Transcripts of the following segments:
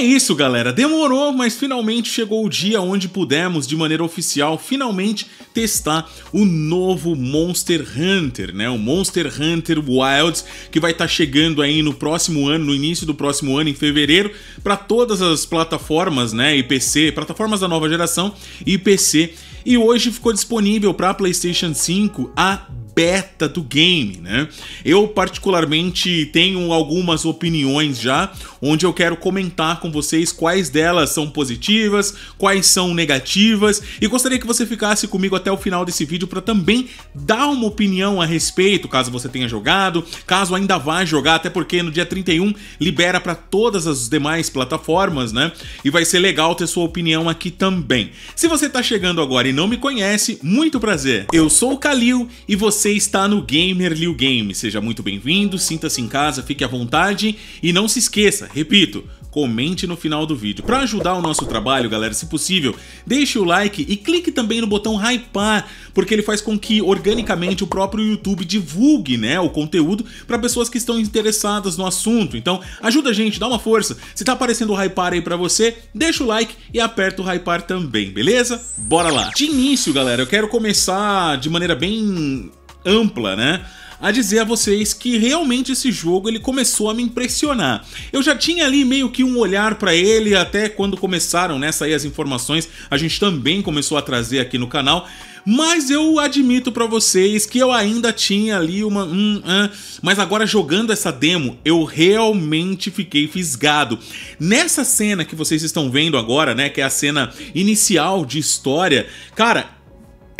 é isso, galera. Demorou, mas finalmente chegou o dia onde pudemos, de maneira oficial, finalmente testar o novo Monster Hunter, né? O Monster Hunter Wilds, que vai estar tá chegando aí no próximo ano, no início do próximo ano, em fevereiro, para todas as plataformas, né? E PC, plataformas da nova geração e PC. E hoje ficou disponível para PlayStation 5 a beta do game, né? Eu particularmente tenho algumas opiniões já, onde eu quero comentar com vocês quais delas são positivas, quais são negativas, e gostaria que você ficasse comigo até o final desse vídeo para também dar uma opinião a respeito, caso você tenha jogado, caso ainda vá jogar, até porque no dia 31 libera para todas as demais plataformas, né? E vai ser legal ter sua opinião aqui também. Se você tá chegando agora e não me conhece, muito prazer. Eu sou o Kalil e você você está no Gamer Liu Game. Seja muito bem-vindo, sinta-se em casa, fique à vontade e não se esqueça, repito, comente no final do vídeo. Para ajudar o nosso trabalho, galera, se possível, deixe o like e clique também no botão hypar, porque ele faz com que organicamente o próprio YouTube divulgue, né, o conteúdo para pessoas que estão interessadas no assunto. Então, ajuda a gente, dá uma força. Se tá aparecendo o hypar aí para você, deixa o like e aperta o hypar também, beleza? Bora lá. De início, galera, eu quero começar de maneira bem ampla, né? a dizer a vocês que realmente esse jogo ele começou a me impressionar. Eu já tinha ali meio que um olhar para ele até quando começaram né, sair as informações, a gente também começou a trazer aqui no canal. Mas eu admito para vocês que eu ainda tinha ali uma. Hum, hum, mas agora jogando essa demo, eu realmente fiquei fisgado. Nessa cena que vocês estão vendo agora, né? Que é a cena inicial de história, cara,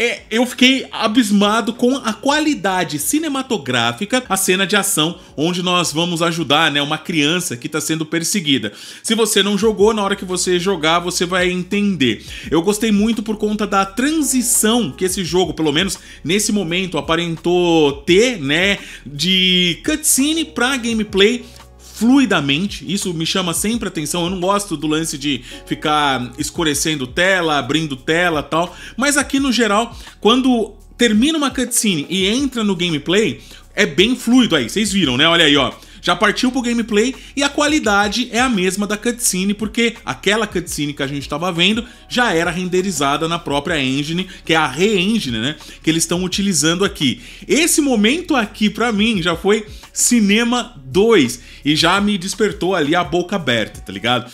é, eu fiquei abismado com a qualidade cinematográfica, a cena de ação onde nós vamos ajudar, né, uma criança que está sendo perseguida. Se você não jogou, na hora que você jogar, você vai entender. Eu gostei muito por conta da transição que esse jogo, pelo menos nesse momento, aparentou ter, né, de cutscene para gameplay fluidamente. Isso me chama sempre atenção. Eu não gosto do lance de ficar escurecendo tela, abrindo tela, tal. Mas aqui no geral, quando termina uma cutscene e entra no gameplay, é bem fluido aí. Vocês viram, né? Olha aí, ó já partiu pro gameplay e a qualidade é a mesma da cutscene, porque aquela cutscene que a gente estava vendo já era renderizada na própria engine, que é a re-engine, né? Que eles estão utilizando aqui. Esse momento aqui, para mim, já foi Cinema 2 e já me despertou ali a boca aberta, tá ligado?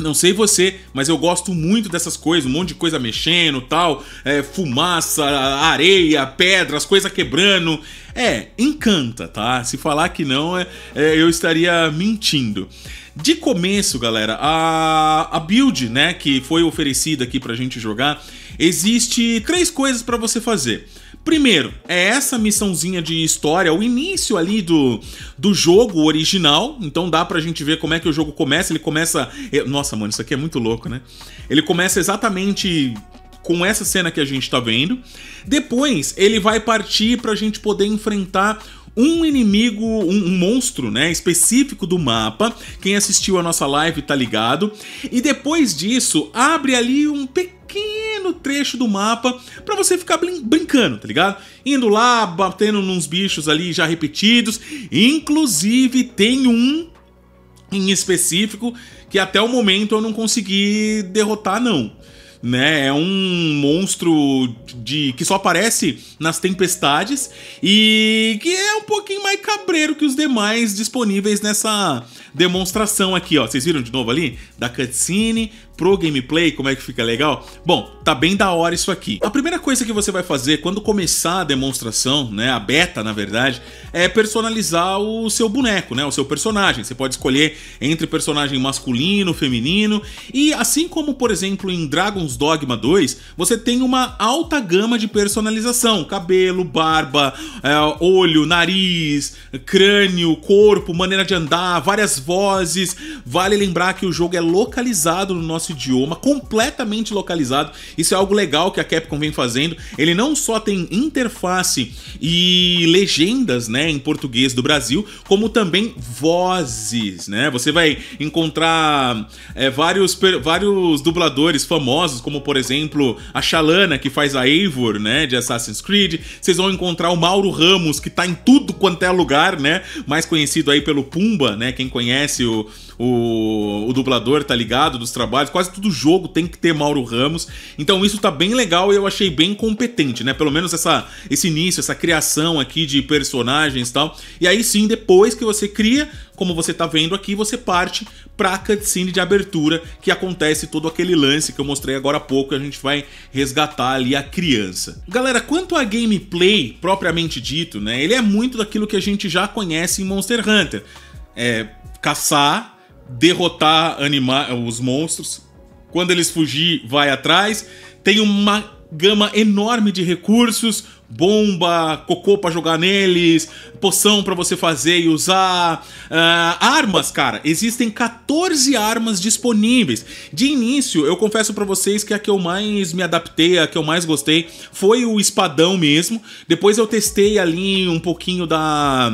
Não sei você, mas eu gosto muito dessas coisas, um monte de coisa mexendo, tal, é, fumaça, areia, pedras, coisa quebrando. É, encanta, tá? Se falar que não, é, é, eu estaria mentindo. De começo, galera, a, a build, né, que foi oferecida aqui pra gente jogar, existe três coisas para você fazer. Primeiro, é essa missãozinha de história, o início ali do, do jogo original. Então dá pra gente ver como é que o jogo começa. Ele começa. É, nossa, mano, isso aqui é muito louco, né? Ele começa exatamente com essa cena que a gente tá vendo. Depois, ele vai partir pra gente poder enfrentar um inimigo, um, um, monstro, né, específico do mapa. Quem assistiu a nossa live tá ligado. E depois disso, abre ali um pequeno pequeno trecho do mapa para você ficar brin brincando, tá ligado? Indo lá, batendo nos bichos ali já repetidos. Inclusive tem um em específico que até o momento eu não consegui derrotar não. Né? É um monstro de que só aparece nas tempestades e que é um pouquinho mais cabreiro que os demais disponíveis nessa demonstração aqui, ó. Vocês viram de novo ali da cutscene pro gameplay, como é que fica legal? Bom, tá bem da hora isso aqui. A primeira coisa que você vai fazer quando começar a demonstração, né, a beta na verdade, é personalizar o seu boneco, né, o seu personagem. Você pode escolher entre personagem masculino, feminino e assim como, por exemplo, em Dragon's Dogma 2, você tem uma alta gama de personalização: cabelo, barba, é, olho, nariz, crânio, corpo, maneira de andar, várias vozes. Vale lembrar que o jogo é localizado no nosso nosso idioma, completamente localizado. Isso é algo legal que a Capcom vem fazendo. Ele não só tem interface e legendas, né, em português do Brasil, como também vozes, né? Você vai encontrar é, vários, vários dubladores famosos, como por exemplo a Shalana, que faz a Eivor, né, de Assassin's Creed. Vocês vão encontrar o Mauro Ramos, que tá em tudo quanto é lugar, né? Mais conhecido aí pelo Pumba, né? Quem conhece o, o, o dublador tá ligado dos trabalhos, quase todo jogo tem que ter Mauro Ramos. Então isso tá bem legal e eu achei bem competente, né? Pelo menos essa, esse início, essa criação aqui de personagens e tal. E aí sim, depois que você cria, como você tá vendo aqui, você parte pra cutscene de abertura que acontece todo aquele lance que eu mostrei agora há pouco e a gente vai resgatar ali a criança. Galera, quanto a gameplay propriamente dito, né? Ele é muito daquilo que a gente já conhece em Monster Hunter. É caçar, derrotar anima os monstros. Quando eles fugir, vai atrás. Tem uma gama enorme de recursos, bomba, cocô para jogar neles, poção para você fazer e usar, uh, armas, cara. Existem 14 armas disponíveis. De início, eu confesso para vocês que a que eu mais me adaptei, a que eu mais gostei, foi o espadão mesmo. Depois eu testei ali um pouquinho da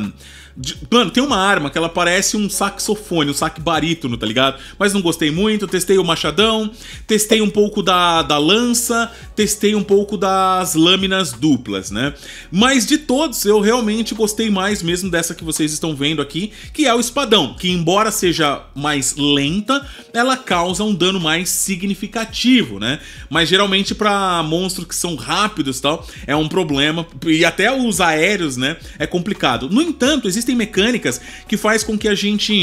de, mano, tem uma arma que ela parece um saxofone, um saque barítono, tá ligado? Mas não gostei muito, testei o machadão, testei um pouco da, da lança, testei um pouco das lâminas duplas, né? Mas de todos, eu realmente gostei mais mesmo dessa que vocês estão vendo aqui, que é o espadão, que embora seja mais lenta, ela causa um dano mais significativo, né? Mas geralmente para monstros que são rápidos e tal, é um problema, e até os aéreos, né, é complicado. No entanto, existe existem mecânicas que faz com que a gente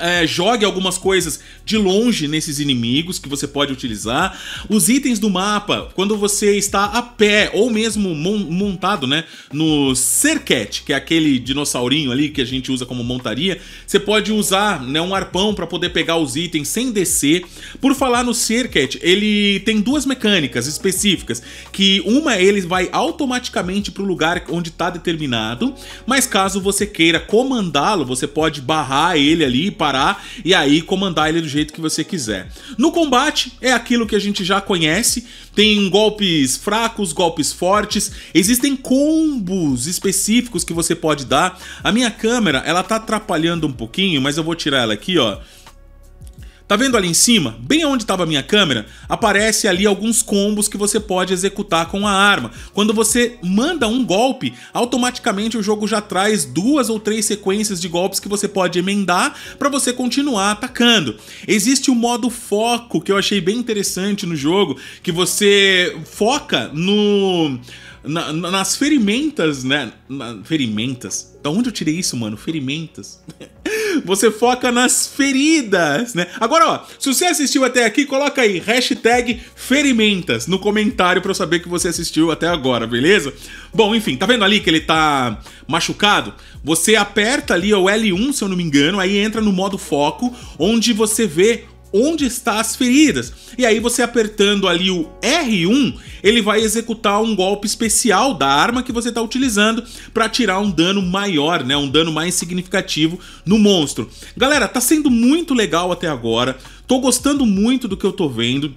é, jogue algumas coisas de longe nesses inimigos que você pode utilizar. Os itens do mapa, quando você está a pé ou mesmo montado né, no Serket, que é aquele dinossaurinho ali que a gente usa como montaria, você pode usar né, um arpão para poder pegar os itens sem descer. Por falar no Serket, ele tem duas mecânicas específicas, que uma ele vai automaticamente para o lugar onde está determinado, mas caso você queira comandá-lo, você pode barrar ele ali parar e aí comandar ele do jeito que você quiser. No combate é aquilo que a gente já conhece, tem golpes fracos, golpes fortes, existem combos específicos que você pode dar. A minha câmera, ela tá atrapalhando um pouquinho, mas eu vou tirar ela aqui, ó. Tá vendo ali em cima? Bem onde estava a minha câmera, aparece ali alguns combos que você pode executar com a arma. Quando você manda um golpe, automaticamente o jogo já traz duas ou três sequências de golpes que você pode emendar para você continuar atacando. Existe o modo foco que eu achei bem interessante no jogo, que você foca no na, nas ferimentas, né? Na, ferimentas. Da onde eu tirei isso, mano? Ferimentas. Você foca nas feridas, né? Agora, ó, se você assistiu até aqui, coloca aí hashtag ferimentas no comentário para eu saber que você assistiu até agora, beleza? Bom, enfim, tá vendo ali que ele tá machucado? Você aperta ali o L1, se eu não me engano, aí entra no modo foco, onde você vê onde está as feridas. E aí você apertando ali o R1, ele vai executar um golpe especial da arma que você está utilizando para tirar um dano maior, né, um dano mais significativo no monstro. Galera, tá sendo muito legal até agora. Tô gostando muito do que eu tô vendo.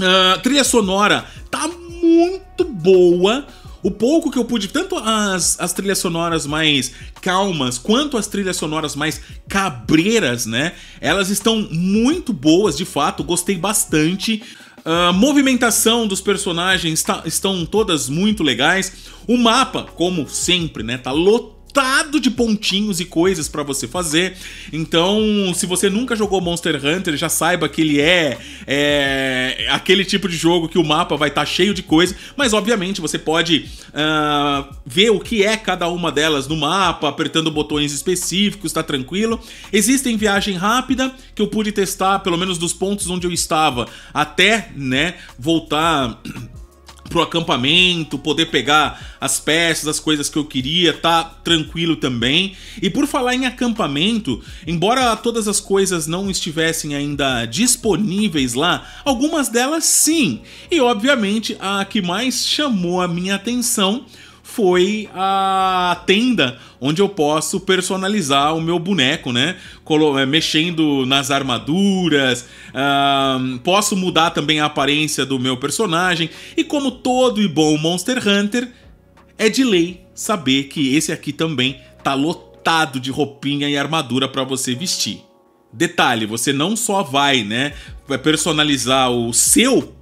Uh, trilha sonora tá muito boa. O pouco que eu pude, tanto as, as trilhas sonoras mais calmas quanto as trilhas sonoras mais cabreiras, né? Elas estão muito boas, de fato, gostei bastante. A ah, movimentação dos personagens tá, estão todas muito legais. O mapa, como sempre, né? Tá lotado lotado de pontinhos e coisas para você fazer. Então, se você nunca jogou Monster Hunter, já saiba que ele é, é aquele tipo de jogo que o mapa vai estar tá cheio de coisa, mas obviamente você pode uh, ver o que é cada uma delas no mapa, apertando botões específicos, tá tranquilo. Existem viagem rápida que eu pude testar, pelo menos dos pontos onde eu estava, até, né, voltar pro acampamento, poder pegar as peças, as coisas que eu queria, tá tranquilo também. E por falar em acampamento, embora todas as coisas não estivessem ainda disponíveis lá, algumas delas sim. E obviamente a que mais chamou a minha atenção foi a tenda onde eu posso personalizar o meu boneco, né? Eh, mexendo nas armaduras, uh, posso mudar também a aparência do meu personagem. E como todo e bom Monster Hunter, é de lei saber que esse aqui também tá lotado de roupinha e armadura para você vestir. Detalhe, você não só vai, né, personalizar o seu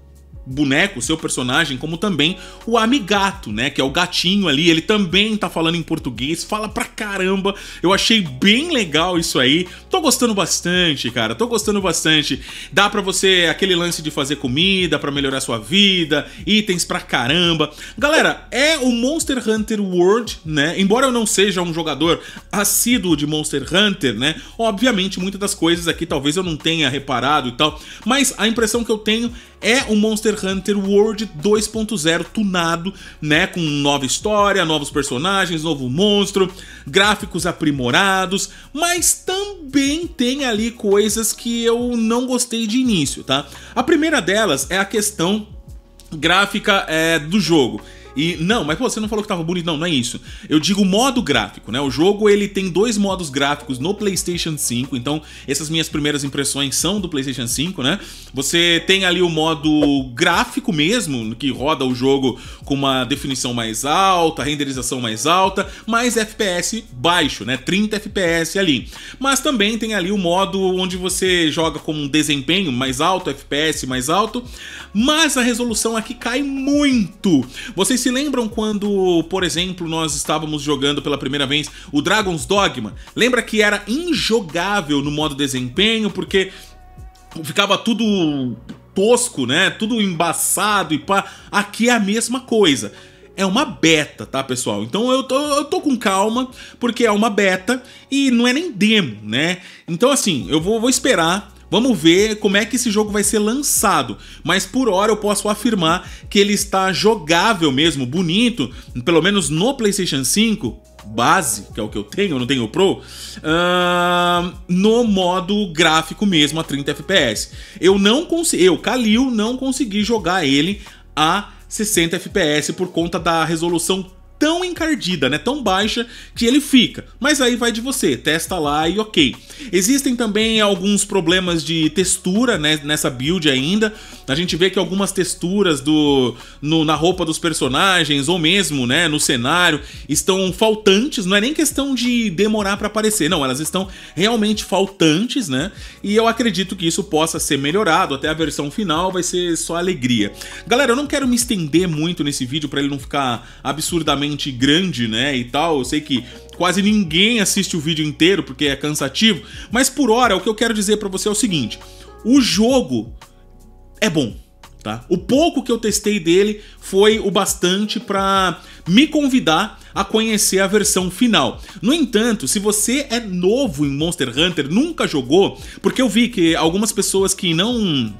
boneco, seu personagem, como também o amigato, né? Que é o gatinho ali, ele também tá falando em português, fala pra caramba. Eu achei bem legal isso aí. Tô gostando bastante, cara. Tô gostando bastante. Dá para você aquele lance de fazer comida para melhorar sua vida, itens pra caramba. Galera, é o Monster Hunter World, né? Embora eu não seja um jogador assíduo de Monster Hunter, né? Obviamente, muitas das coisas aqui talvez eu não tenha reparado e tal, mas a impressão que eu tenho é o Monster Hunter World 2.0 tunado, né, com nova história, novos personagens, novo monstro, gráficos aprimorados, mas também tem ali coisas que eu não gostei de início, tá? A primeira delas é a questão gráfica é, do jogo. E não, mas pô, você não falou que tava bonito, não, não é isso. Eu digo modo gráfico, né? O jogo ele tem dois modos gráficos no PlayStation 5, então essas minhas primeiras impressões são do PlayStation 5, né? Você tem ali o modo gráfico mesmo, que roda o jogo com uma definição mais alta, renderização mais alta, mais FPS baixo, né? 30 FPS ali. Mas também tem ali o modo onde você joga com um desempenho mais alto, FPS mais alto, mas a resolução aqui cai muito. Vocês se lembram quando, por exemplo, nós estávamos jogando pela primeira vez o Dragon's Dogma? Lembra que era injogável no modo desempenho porque ficava tudo tosco, né? Tudo embaçado e pá. Aqui é a mesma coisa é uma beta, tá, pessoal? Então eu tô, eu tô com calma, porque é uma beta e não é nem demo, né? Então, assim, eu vou, vou esperar Vamos ver como é que esse jogo vai ser lançado, mas por hora eu posso afirmar que ele está jogável mesmo, bonito, pelo menos no PlayStation 5 base, que é o que eu tenho, eu não tenho o Pro, uh, no modo gráfico mesmo, a 30 FPS. Eu não consegui, eu, Kalil, não consegui jogar ele a 60 FPS por conta da resolução tão encardida, né, tão baixa que ele fica. Mas aí vai de você, testa lá e ok. Existem também alguns problemas de textura né, nessa build ainda. A gente vê que algumas texturas do no, na roupa dos personagens ou mesmo, né, no cenário estão faltantes, não é nem questão de demorar para aparecer, não, elas estão realmente faltantes, né? E eu acredito que isso possa ser melhorado, até a versão final vai ser só alegria. Galera, eu não quero me estender muito nesse vídeo para ele não ficar absurdamente grande, né, e tal. Eu sei que quase ninguém assiste o vídeo inteiro porque é cansativo, mas por hora o que eu quero dizer para você é o seguinte: o jogo é bom. Tá? O pouco que eu testei dele foi o bastante para me convidar a conhecer a versão final. No entanto, se você é novo em Monster Hunter, nunca jogou, porque eu vi que algumas pessoas que não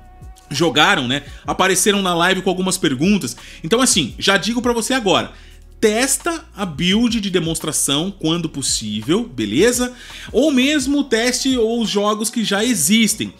jogaram, né, apareceram na live com algumas perguntas. Então assim, já digo para você agora, testa a build de demonstração quando possível, beleza? Ou mesmo teste os jogos que já existem.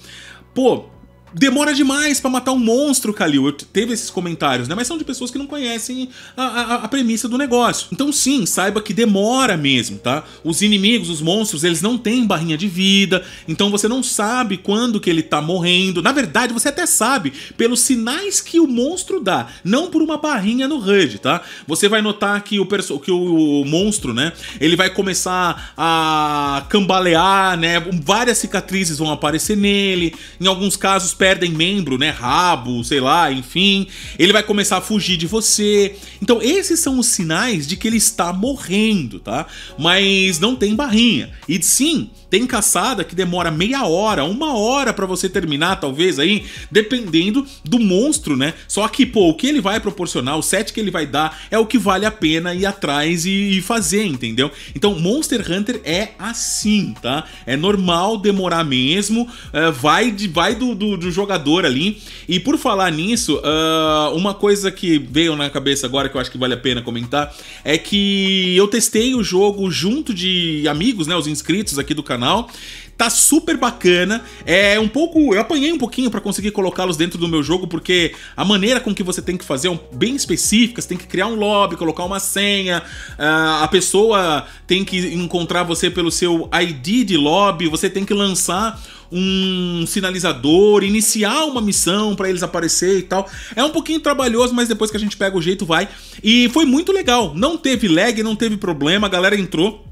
Pô, demora demais para matar um monstro, Kalil. Eu teve esses comentários, né? Mas são de pessoas que não conhecem a, a, a, premissa do negócio. Então, sim, saiba que demora mesmo, tá? Os inimigos, os monstros, eles não têm barrinha de vida, então você não sabe quando que ele tá morrendo. Na verdade, você até sabe pelos sinais que o monstro dá, não por uma barrinha no HUD, tá? Você vai notar que o, que o monstro, né? Ele vai começar a cambalear, né? Várias cicatrizes vão aparecer nele. Em alguns casos, perdem membro, né? Rabo, sei lá, enfim. Ele vai começar a fugir de você. Então, esses são os sinais de que ele está morrendo, tá? Mas não tem barrinha. E sim, tem caçada que demora meia hora, uma hora para você terminar, talvez aí, dependendo do monstro, né? Só que, pô, o que ele vai proporcionar, o set que ele vai dar, é o que vale a pena ir atrás e, e fazer, entendeu? Então, Monster Hunter é assim, tá? É normal demorar mesmo, é, vai, de, vai do, do, do, jogador ali. E por falar nisso, uh, uma coisa que veio na cabeça agora que eu acho que vale a pena comentar é que eu testei o jogo junto de amigos, né? Os inscritos aqui do canal canal. Tá super bacana. É um pouco. Eu apanhei um pouquinho para conseguir colocá-los dentro do meu jogo, porque a maneira com que você tem que fazer é bem específica. Você tem que criar um lobby, colocar uma senha. Ah, a pessoa tem que encontrar você pelo seu ID de lobby. Você tem que lançar um sinalizador, iniciar uma missão para eles aparecer e tal. É um pouquinho trabalhoso, mas depois que a gente pega o jeito vai. E foi muito legal. Não teve lag, não teve problema, a galera entrou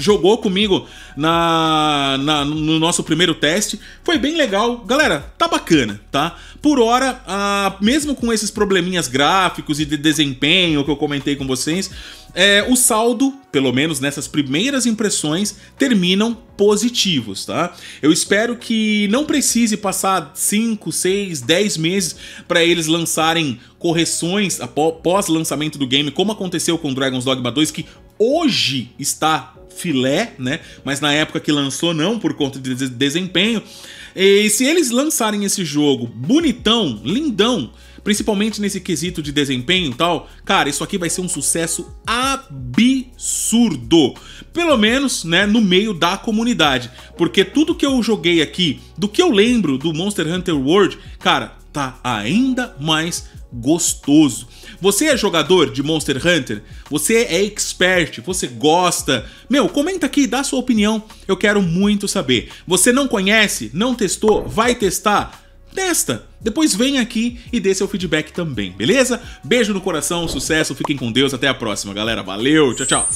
jogou comigo na, na, no nosso primeiro teste. Foi bem legal. Galera, tá bacana, tá? Por hora, ah, mesmo com esses probleminhas gráficos e de desempenho que eu comentei com vocês, é, o saldo, pelo menos nessas primeiras impressões, terminam positivos, tá? Eu espero que não precise passar 5, 6, 10 meses para eles lançarem correções após lançamento do game, como aconteceu com Dragon's Dogma 2, que hoje está filé, né? Mas na época que lançou, não, por conta de desempenho. E se eles lançarem esse jogo bonitão, lindão, principalmente nesse quesito de desempenho e tal, cara, isso aqui vai ser um sucesso absurdo. Pelo menos, né, no meio da comunidade. Porque tudo que eu joguei aqui, do que eu lembro do Monster Hunter World, cara, tá ainda mais gostoso. Você é jogador de Monster Hunter? Você é expert? Você gosta? Meu, comenta aqui, dá sua opinião. Eu quero muito saber. Você não conhece? Não testou? Vai testar? Testa! Depois vem aqui e dê seu feedback também, beleza? Beijo no coração, sucesso, fiquem com Deus, até a próxima, galera. Valeu, tchau, tchau!